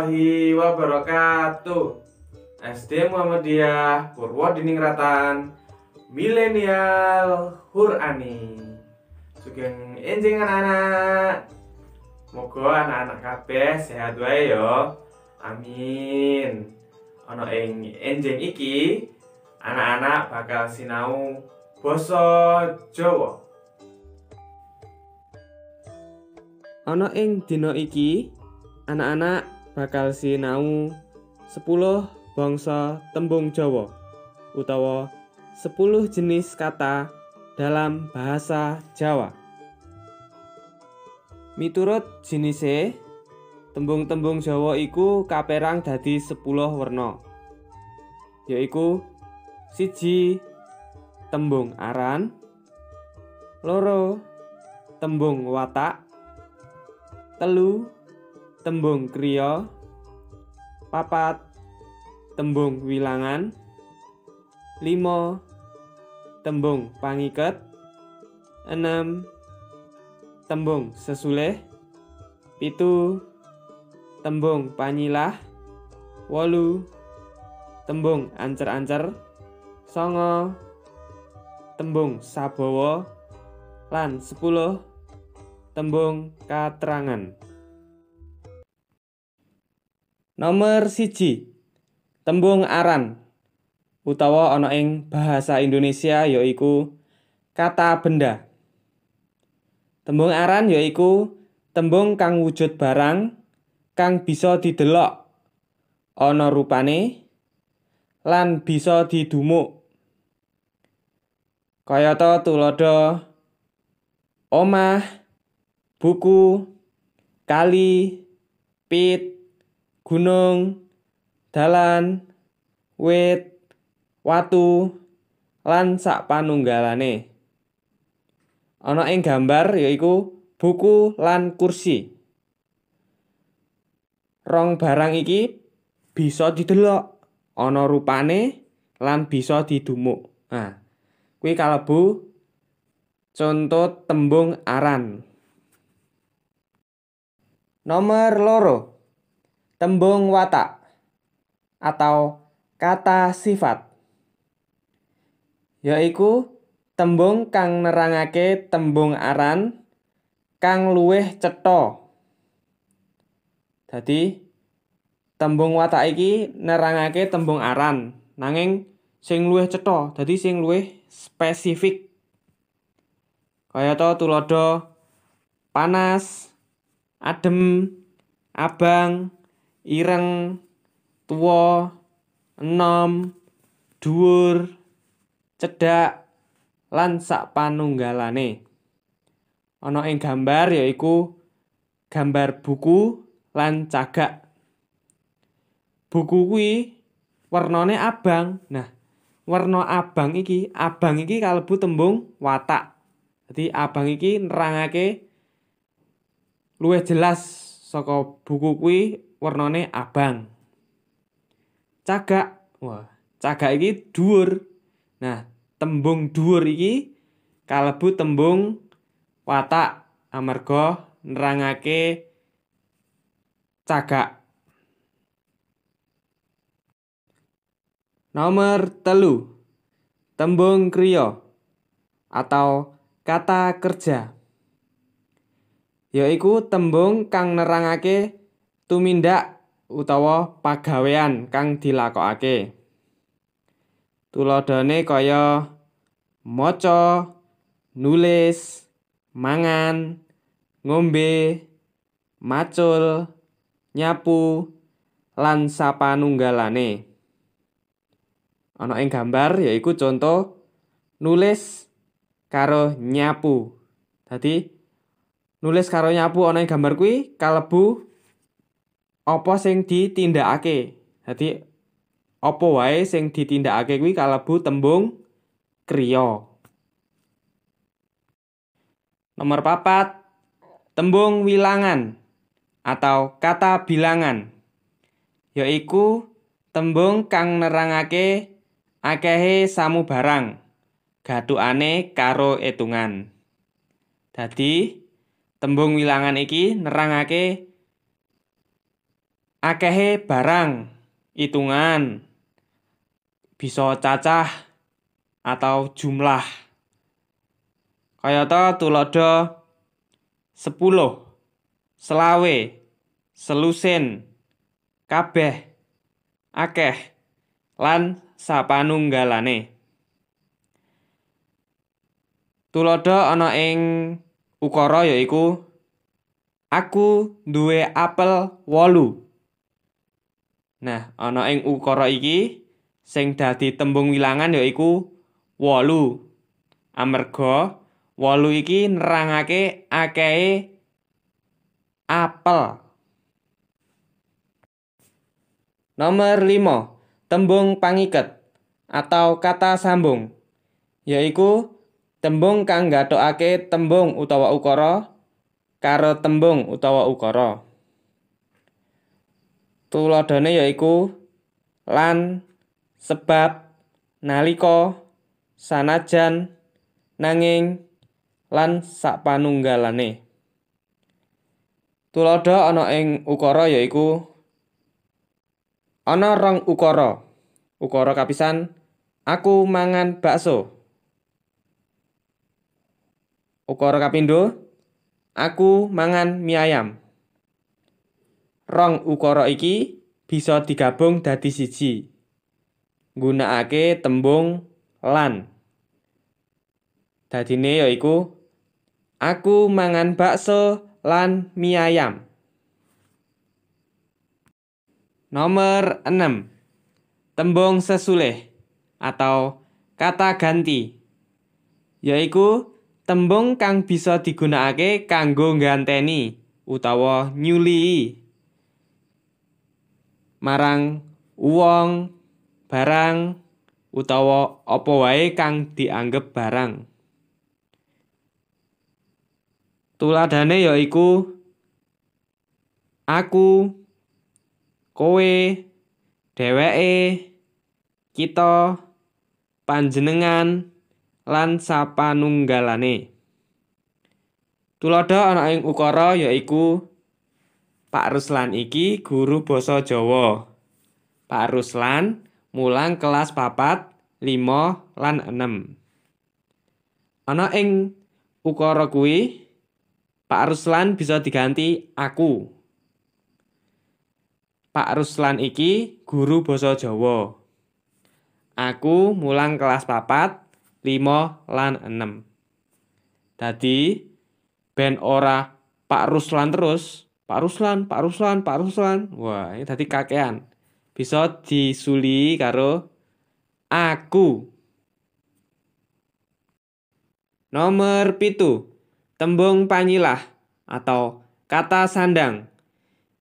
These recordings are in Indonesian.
warahmatullahi wabarakatuh SD Muhammadiyah Purwodiningrat Milenial Hurani Sugeng enjing anak-anak Moga anak-anak kabeh sehat wae yo Amin Ono ing enjing iki anak-anak bakal sinau basa Jawa Ono ing dina iki anak-anak bakal sinau 10 bangsa tembung Jawa utawa 10 jenis kata dalam bahasa Jawa. Miturut jenise, tembung-tembung Jawa iku kaperang dadi 10 werna. Yaiku siji tembung aran, loro tembung watak, telu tembung kriya, papat tembung wilangan limo tembung pangiket enam tembung sesuleh pitu tembung panyilah wolu tembung ancer-ancer songo tembung sabowo lan sepuluh tembung katerangan Nomor siji tembung aran utawa ana ing bahasa Indonesia yaiku kata benda. Tembung aran yaiku tembung kang wujud barang kang bisa didelok ana rupane lan bisa didumuk. Kayata tulodo omah buku kali pit gunung, dalan, wit, watu, lan sak panunggalane. Ana ing gambar yaiku buku lan kursi. Rong barang iki bisa didelok ana rupane lan bisa didumuk. Nah, kuwi kalebu contoh tembung aran. Nomor loro tembung watak atau kata sifat yaiku tembung kang nerangake tembung aran kang luweh ceto. dadi tembung watak iki nerangake tembung aran nanging sing luweh ceto. dadi sing luweh spesifik kayata tulodo panas adem abang ireng, tuwa, enom, dhuwur, cedhak lan sak panunggalane. Ana ing gambar yaiku gambar buku lan cagak. Buku kuwi warnane abang. Nah, warna abang iki, abang iki kalebu tembung watak. Dadi abang iki nerangake luwih jelas saka buku kuwi warnane abang. Cagak, wah, cagak iki dhuwur. Nah, tembung dhuwur iki kalebu tembung watak amarga nerangake cagak. Nomor telu Tembung kriya atau kata kerja yaiku tembung kang nerangake tumindak utawa pagawean kang dilakokake. Tulodane kaya maca, nulis, mangan, ngombe, macul, nyapu, lan sapanunggalane. Ana ing gambar yaiku contoh nulis karo nyapu. Dadi nulis karo nyapu ana ing gambar kuwi kalebu apa sing ditindakake. jadi opo wae sing ditindakake kuwi kalebu tembung kriya. Nomor papat, tembung wilangan atau kata bilangan, yaiku tembung kang nerangake akehe samu barang, ane karo etungan. Jadi tembung wilangan iki nerangake akehe barang hitungan bisa cacah atau jumlah kayata tulodo 10 selawe selusen kabeh akeh lan sapanunggalane tulodo ana ing ukara yaiku aku duwe apel wolu Nah, ana ing ukara iki sing dadi tembung wilangan yaiku wolu. Amarga wolu iki nerangake akehe apel. Nomor 5. Tembung pangiket atau kata sambung yaiku tembung kang nggatokake tembung utawa ukara karo tembung utawa ukara. Tuladhane yaiku lan sebab nalika sanajan nanging lan panunggalane. Tuladha ana ing ukara yaiku ana rong ukara. Ukara kapisan aku mangan bakso. Ukara kapindo aku mangan mie ayam. Rong ukara iki bisa digabung dadi siji. Nggunakake tembung lan. Dadine yaiku aku mangan bakso lan mie ayam. Nomor 6. Tembung sesulih atau kata ganti yaiku tembung kang bisa digunakake kanggo ngganteni utawa nyuli marang wong, barang utawa apa wae kang dianggep barang. Tuladane yaiku aku, kowe, dheweke, kita, panjenengan lan sapanunggalane. Tuladha ana ing ukara yaiku Pak Ruslan iki guru basa Jawa. Pak Ruslan mulang kelas papat, limo, lan enam. Ana ing ukara kuwi, Pak Ruslan bisa diganti aku. Pak Ruslan iki guru basa Jawa. Aku mulang kelas papat, limo, lan enam. Dadi, ben ora Pak Ruslan terus, Pak Ruslan, Pak Ruslan, Pak Ruslan. Wah, ini tadi kakean. Bisa disuli karo aku. Nomor pitu, tembung panyilah atau kata sandang,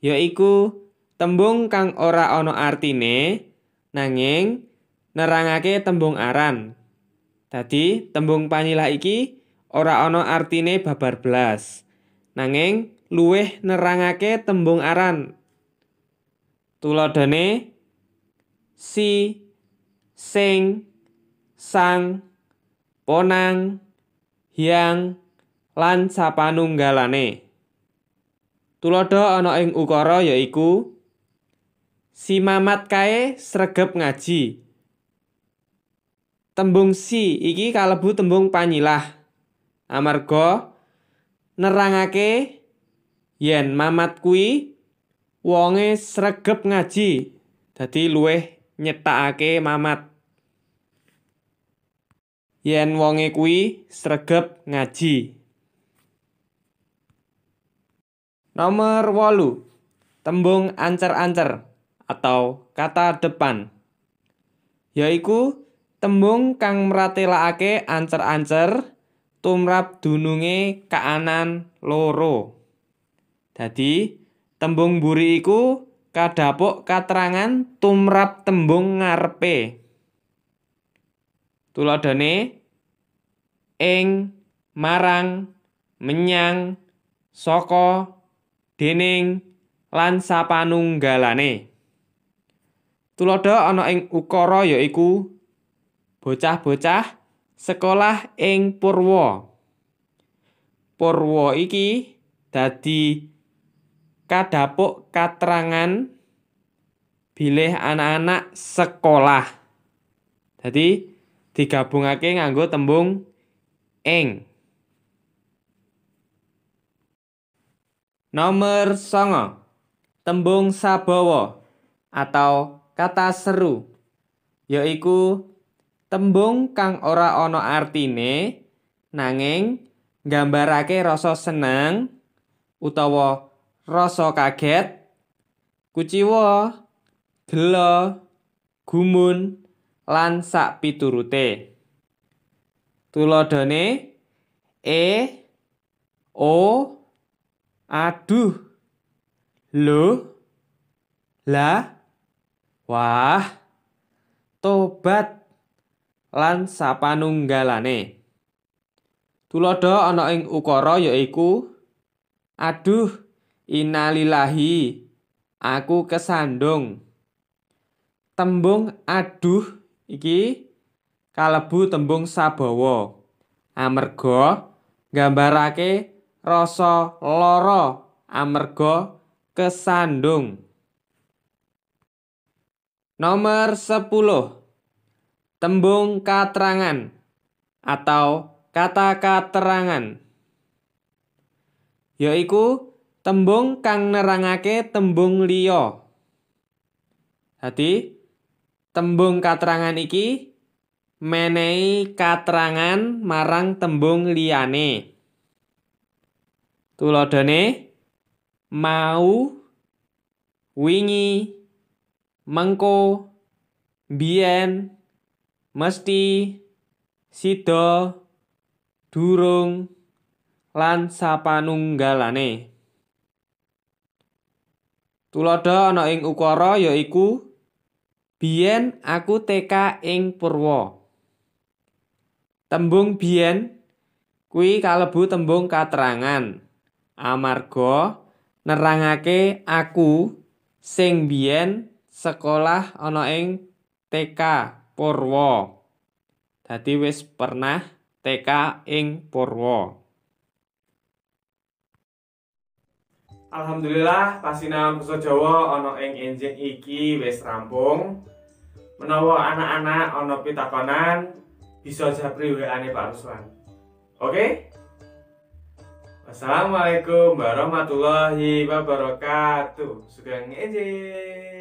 yaiku tembung kang ora ono artine nanging nerangake tembung aran. Tadi tembung panyilah iki ora ono artine babar blas. Nanging luwih nerangake tembung aran. Tuladane, si Seng, sang ponang Hyang, lan sapanunggalane. Tuladha ana ing ukara yaiku si mamat kae sregep ngaji. Tembung si iki kalebu tembung panyilah. Amarga nerangake yen mamat kui wonge sregep ngaji dadi luweh nyetakake mamat yen wonge kui sregep ngaji Nomor wolu Tembung ancer-ancer atau kata depan yaiku tembung kang mratelakake ancer-ancer tumrap dununge kaanan loro. Jadi tembung buri iku kadapuk katerangan tumrap tembung ngarepe. Tuladane ing marang menyang soko dening lan sapanunggalane. Tulodo ana ing ukara yaiku bocah-bocah sekolah ing purwa. Purwa iki dadi kadapuk katerangan bilih anak-anak sekolah. Jadi digabungake nganggo tembung ing. Nomor songo Tembung sabawa atau kata seru yaiku tembung kang ora ono artine nanging gambarake rasa seneng utawa rasa kaget, kuciwa, gelo, gumun, lan sak piturute. Tulodone e o aduh lo la wah tobat lan sapanunggalane. Tulodo ana ing ukara yaiku aduh Innalillahi aku kesandung. Tembung aduh iki kalebu tembung sabawa. Amerga gambarake rasa lara amerga kesandung. Nomor 10. Tembung katerangan atau kata keterangan yaiku tembung kang nerangake tembung liya. Dadi tembung katerangan iki menehi katerangan marang tembung liyane. Tuladane, mau wingi mengko biyen mesti sida durung lan sapanunggalane. Tulada ana ing ukara ya iku biyen aku TK ing purwo. Tembung biyen kuwi kalebu tembung katerangan. Amarga nerangake aku sing biyen sekolah ana ing TK purwo. Dadi wis pernah TK ing purwo. Alhamdulillah pasinan Puso Jawa ono ing enjing iki wis rampung. Menawa anak-anak ono pitakonan bisa japri WA-ne Pak Ruslan. Oke? Assalamualaikum Wassalamualaikum warahmatullahi wabarakatuh. Sugeng enjing.